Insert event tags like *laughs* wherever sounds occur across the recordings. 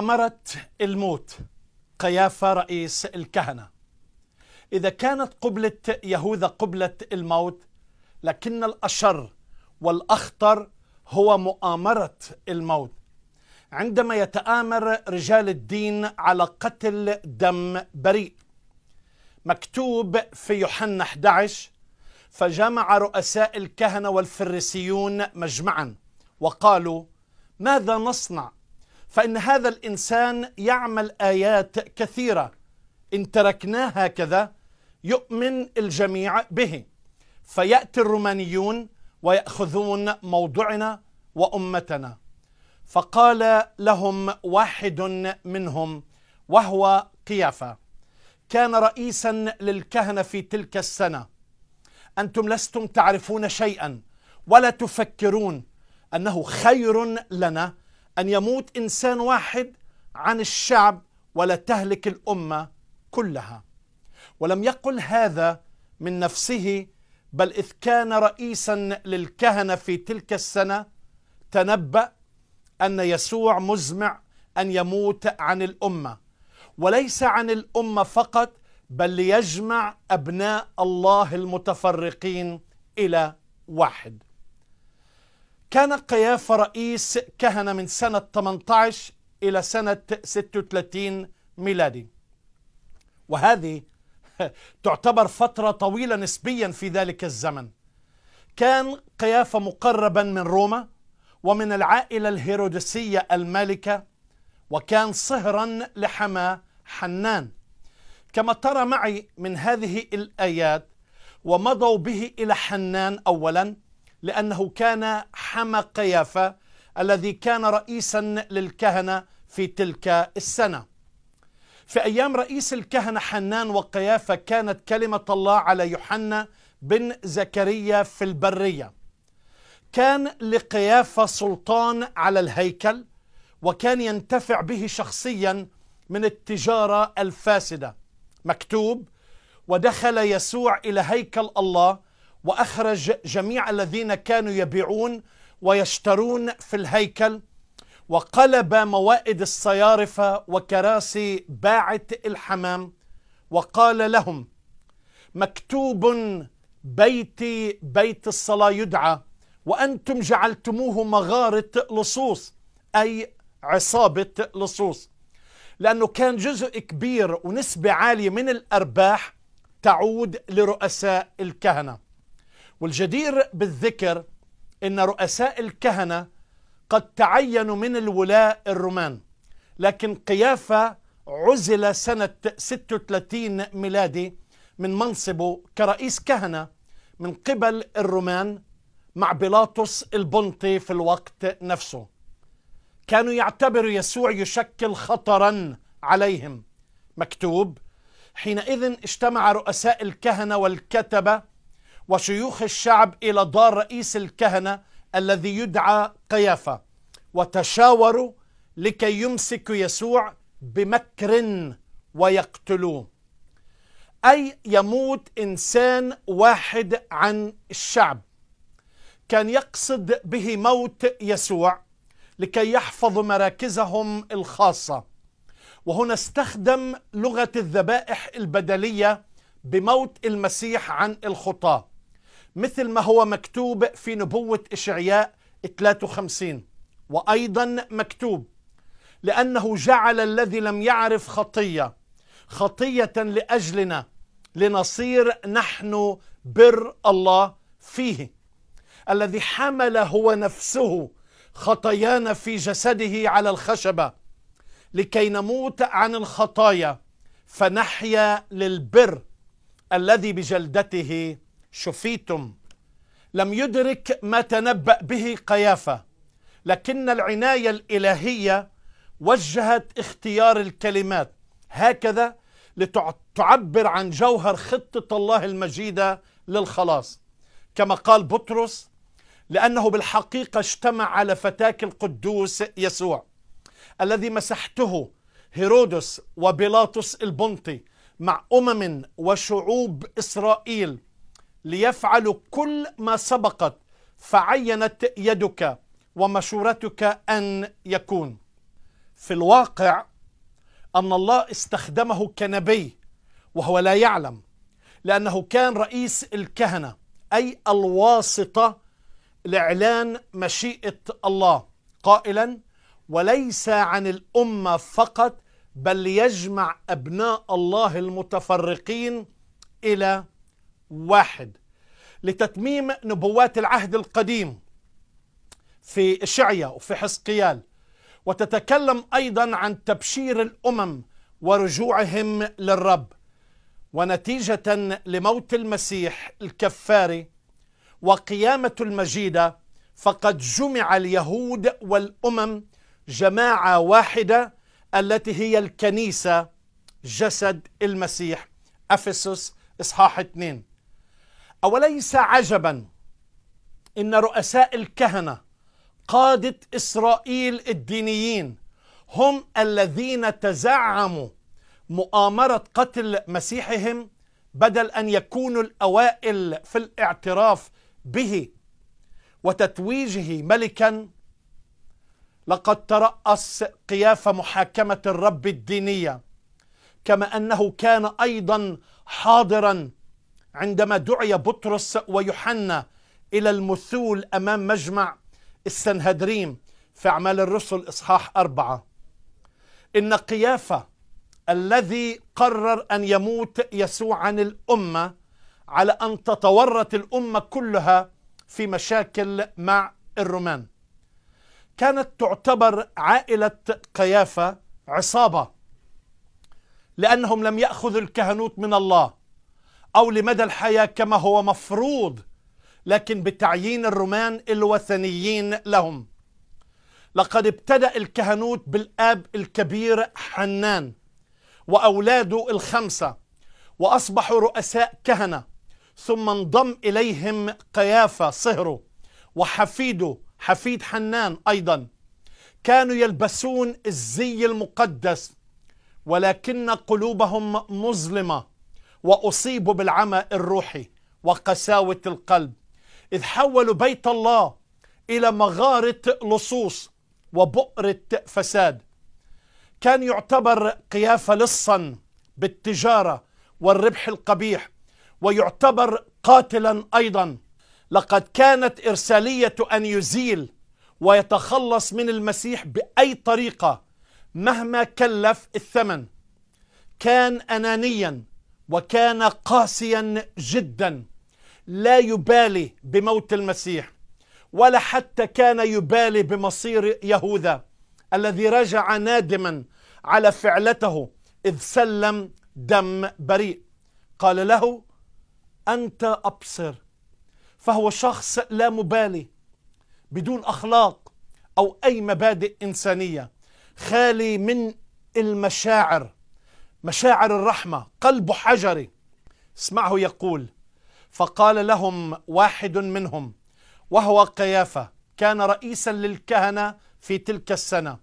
مؤامرة الموت قيافة رئيس الكهنة إذا كانت قبلة يهوذا قبلة الموت لكن الأشر والأخطر هو مؤامرة الموت عندما يتآمر رجال الدين على قتل دم بريء مكتوب في يوحنا 11 فجمع رؤساء الكهنة والفريسيون مجمعا وقالوا ماذا نصنع فإن هذا الإنسان يعمل آيات كثيرة إن تركناها هكذا يؤمن الجميع به فيأتي الرومانيون ويأخذون موضوعنا وأمتنا فقال لهم واحد منهم وهو قيافة كان رئيسا للكهنة في تلك السنة أنتم لستم تعرفون شيئا ولا تفكرون أنه خير لنا أن يموت إنسان واحد عن الشعب ولا تهلك الأمة كلها ولم يقل هذا من نفسه بل إذ كان رئيسا للكهنة في تلك السنة تنبأ أن يسوع مزمع أن يموت عن الأمة وليس عن الأمة فقط بل ليجمع أبناء الله المتفرقين إلى واحد كان قيافة رئيس كهنة من سنة 18 إلى سنة 36 ميلادي وهذه *laughs* تعتبر فترة طويلة نسبيا في ذلك الزمن كان قيافة مقربا من روما ومن العائلة الهيرودسية المالكة وكان صهرا لحما حنان كما ترى معي من هذه الآيات ومضوا به إلى حنان أولا لأنه كان حمى قيافة الذي كان رئيسا للكهنة في تلك السنة في أيام رئيس الكهنة حنان وقيافة كانت كلمة الله على يوحنا بن زكريا في البرية كان لقيافة سلطان على الهيكل وكان ينتفع به شخصيا من التجارة الفاسدة مكتوب ودخل يسوع إلى هيكل الله واخرج جميع الذين كانوا يبيعون ويشترون في الهيكل وقلب موائد الصيارفه وكراسي باعه الحمام وقال لهم مكتوب بيتي بيت الصلاه يدعى وانتم جعلتموه مغاره لصوص اي عصابه لصوص لانه كان جزء كبير ونسبه عاليه من الارباح تعود لرؤساء الكهنه والجدير بالذكر أن رؤساء الكهنة قد تعينوا من الولاء الرومان لكن قيافة عزل سنة 36 ميلادي من منصبه كرئيس كهنة من قبل الرومان مع بيلاطس البنطي في الوقت نفسه كانوا يعتبروا يسوع يشكل خطرا عليهم مكتوب حينئذ اجتمع رؤساء الكهنة والكتبة وشيوخ الشعب إلى دار رئيس الكهنة الذي يدعى قيافة وتشاوروا لكي يمسكوا يسوع بمكر ويقتلوه أي يموت إنسان واحد عن الشعب كان يقصد به موت يسوع لكي يحفظ مراكزهم الخاصة وهنا استخدم لغة الذبائح البدلية بموت المسيح عن الخطاة مثل ما هو مكتوب في نبوة إشعياء 53 وأيضا مكتوب لأنه جعل الذي لم يعرف خطية خطية لأجلنا لنصير نحن بر الله فيه الذي حمل هو نفسه خطايانا في جسده على الخشبة لكي نموت عن الخطايا فنحيا للبر الذي بجلدته شفيتم لم يدرك ما تنبأ به قيافة لكن العناية الإلهية وجهت اختيار الكلمات هكذا لتعبر عن جوهر خطة الله المجيدة للخلاص كما قال بطرس لأنه بالحقيقة اجتمع على فتاك القدوس يسوع الذي مسحته هيرودس وبيلاطس البنطي مع أمم وشعوب إسرائيل ليفعلوا كل ما سبقت فعينت يدك ومشورتك ان يكون في الواقع ان الله استخدمه كنبي وهو لا يعلم لانه كان رئيس الكهنه اي الواسطه لاعلان مشيئه الله قائلا وليس عن الامه فقط بل ليجمع ابناء الله المتفرقين الى واحد لتتميم نبوات العهد القديم في إشعيا وفي حزقيال وتتكلم أيضا عن تبشير الأمم ورجوعهم للرب ونتيجة لموت المسيح الكفاري وقيامة المجيدة فقد جمع اليهود والأمم جماعة واحدة التي هي الكنيسة جسد المسيح أفسس إصحاح 2 أوليس عجبا إن رؤساء الكهنة قادة إسرائيل الدينيين هم الذين تزعموا مؤامرة قتل مسيحهم بدل أن يكونوا الأوائل في الاعتراف به وتتويجه ملكا لقد ترأس قيافة محاكمة الرب الدينية كما أنه كان أيضا حاضرا عندما دعي بطرس ويوحنا إلى المثول أمام مجمع السنهدريم في أعمال الرسل إصحاح أربعة إن قيافة الذي قرر أن يموت يسوع عن الأمة على أن تتورط الأمة كلها في مشاكل مع الرومان كانت تعتبر عائلة قيافة عصابة لأنهم لم يأخذوا الكهنوت من الله أو لمدى الحياة كما هو مفروض لكن بتعيين الرومان الوثنيين لهم لقد ابتدأ الكهنوت بالآب الكبير حنان وأولاده الخمسة وأصبحوا رؤساء كهنة ثم انضم إليهم قيافة صهره وحفيده حفيد حنان أيضا كانوا يلبسون الزي المقدس ولكن قلوبهم مظلمه وأصيبوا بالعمى الروحي وقساوة القلب إذ حولوا بيت الله إلى مغارة لصوص وبؤرة فساد كان يعتبر قيافة لصا بالتجارة والربح القبيح ويعتبر قاتلا أيضا لقد كانت إرسالية أن يزيل ويتخلص من المسيح بأي طريقة مهما كلف الثمن كان أنانيا وكان قاسيا جدا لا يبالي بموت المسيح ولا حتى كان يبالي بمصير يهوذا الذي رجع نادما على فعلته اذ سلم دم بريء قال له انت ابصر فهو شخص لا مبالي بدون اخلاق او اي مبادئ انسانيه خالي من المشاعر مشاعر الرحمة قلب حجري اسمعه يقول فقال لهم واحد منهم وهو قيافة كان رئيسا للكهنة في تلك السنة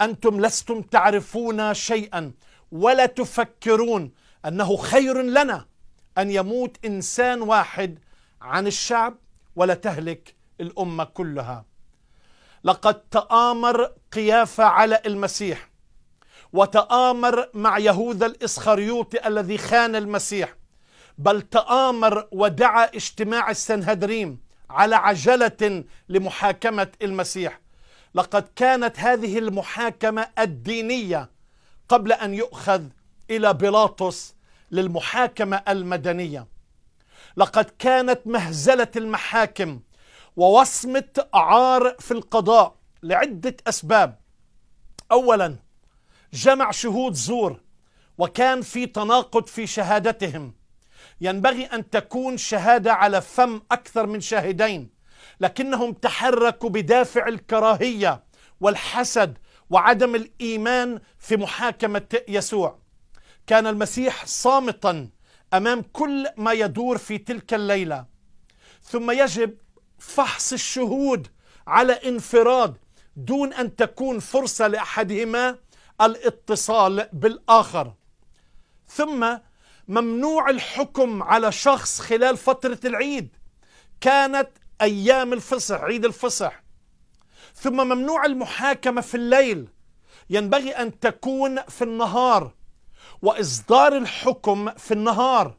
أنتم لستم تعرفون شيئا ولا تفكرون أنه خير لنا أن يموت إنسان واحد عن الشعب ولا تهلك الأمة كلها لقد تآمر قيافة على المسيح وتآمر مع يهوذا الإسخريوطي الذي خان المسيح بل تآمر ودعا اجتماع السنهدريم على عجلة لمحاكمة المسيح لقد كانت هذه المحاكمة الدينية قبل أن يؤخذ إلى بيلاطس للمحاكمة المدنية لقد كانت مهزلة المحاكم ووصمة عار في القضاء لعدة أسباب أولا جمع شهود زور وكان في تناقض في شهادتهم ينبغي ان تكون شهاده على فم اكثر من شاهدين لكنهم تحركوا بدافع الكراهيه والحسد وعدم الايمان في محاكمه يسوع كان المسيح صامتا امام كل ما يدور في تلك الليله ثم يجب فحص الشهود على انفراد دون ان تكون فرصه لاحدهما الاتصال بالاخر ثم ممنوع الحكم على شخص خلال فتره العيد كانت ايام الفصح عيد الفصح ثم ممنوع المحاكمه في الليل ينبغي ان تكون في النهار واصدار الحكم في النهار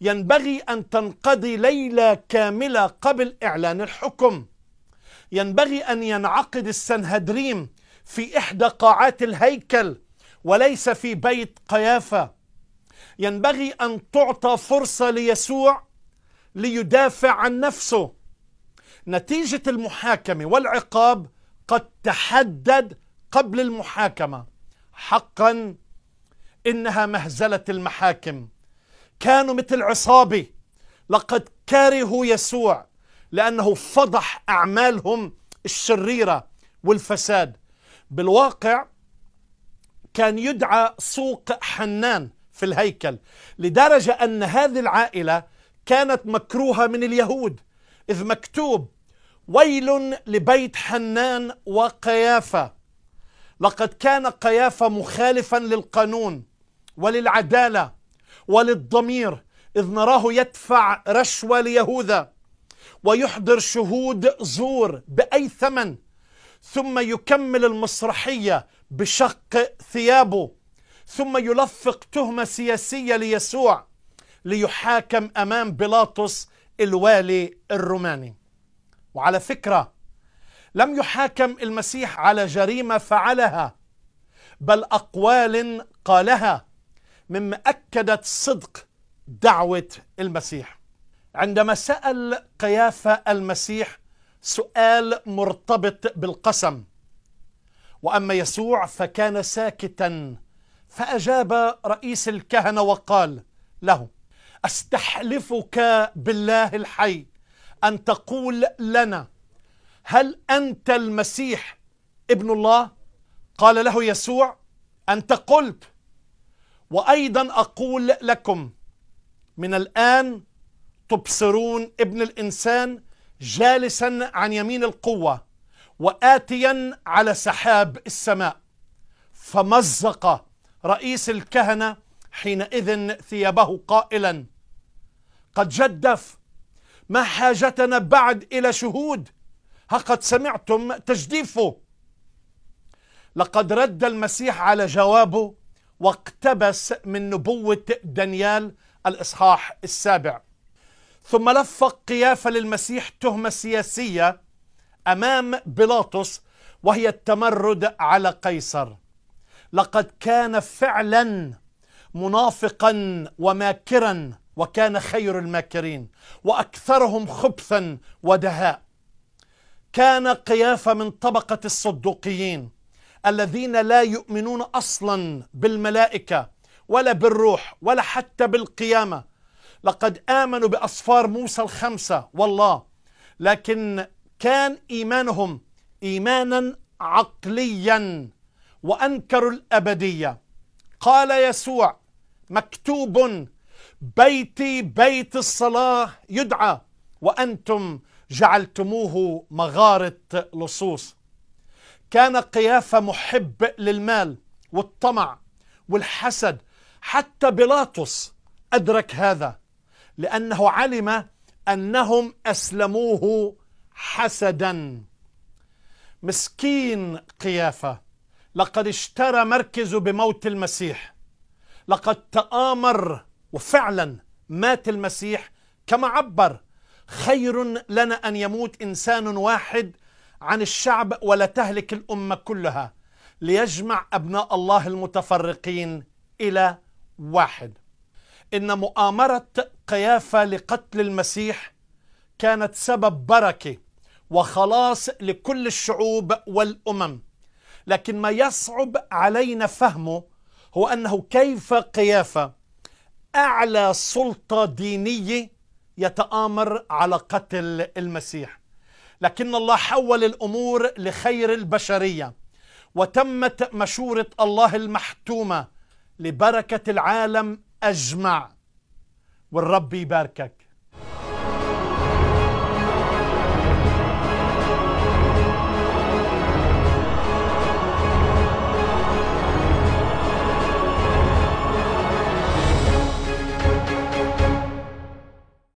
ينبغي ان تنقضي ليله كامله قبل اعلان الحكم ينبغي ان ينعقد السنهدريم في إحدى قاعات الهيكل وليس في بيت قيافة ينبغي أن تعطى فرصة ليسوع ليدافع عن نفسه نتيجة المحاكمة والعقاب قد تحدد قبل المحاكمة حقا إنها مهزلة المحاكم كانوا مثل عصابة لقد كرهوا يسوع لأنه فضح أعمالهم الشريرة والفساد بالواقع كان يدعى سوق حنان في الهيكل لدرجة أن هذه العائلة كانت مكروهة من اليهود إذ مكتوب ويل لبيت حنان وقيافة لقد كان قيافة مخالفا للقانون وللعدالة وللضمير إذ نراه يدفع رشوة ليهوذا ويحضر شهود زور بأي ثمن ثم يكمل المسرحيه بشق ثيابه ثم يلفق تهمه سياسيه ليسوع ليحاكم امام بيلاطس الوالي الروماني وعلى فكره لم يحاكم المسيح على جريمه فعلها بل اقوال قالها مما اكدت صدق دعوه المسيح عندما سال قيافه المسيح سؤال مرتبط بالقسم واما يسوع فكان ساكتا فاجاب رئيس الكهنه وقال له استحلفك بالله الحي ان تقول لنا هل انت المسيح ابن الله قال له يسوع انت قلت وايضا اقول لكم من الان تبصرون ابن الانسان جالسا عن يمين القوة وآتيا على سحاب السماء فمزق رئيس الكهنة حينئذ ثيابه قائلا قد جدف ما حاجتنا بعد إلى شهود ها قد سمعتم تجديفه لقد رد المسيح على جوابه واقتبس من نبوة دانيال الإصحاح السابع ثم لفق قيافة للمسيح تهمة سياسية أمام بيلاطس وهي التمرد على قيصر لقد كان فعلا منافقا وماكرا وكان خير الماكرين وأكثرهم خبثا ودهاء كان قيافة من طبقة الصدوقيين الذين لا يؤمنون أصلا بالملائكة ولا بالروح ولا حتى بالقيامة لقد آمنوا بأصفار موسى الخمسة والله لكن كان إيمانهم إيمانا عقليا وأنكروا الأبدية قال يسوع مكتوب بيتي بيت الصلاة يدعى وأنتم جعلتموه مغارة لصوص كان قيافة محب للمال والطمع والحسد حتى بيلاطس أدرك هذا لأنه علم أنهم أسلموه حسدا مسكين قيافة لقد اشترى مركزه بموت المسيح لقد تآمر وفعلا مات المسيح كما عبر خير لنا أن يموت إنسان واحد عن الشعب ولا تهلك الأمة كلها ليجمع أبناء الله المتفرقين إلى واحد إن مؤامرة قيافة لقتل المسيح كانت سبب بركة وخلاص لكل الشعوب والأمم لكن ما يصعب علينا فهمه هو أنه كيف قيافة أعلى سلطة دينية يتآمر على قتل المسيح لكن الله حول الأمور لخير البشرية وتمت مشورة الله المحتومة لبركة العالم أجمع والرب يباركك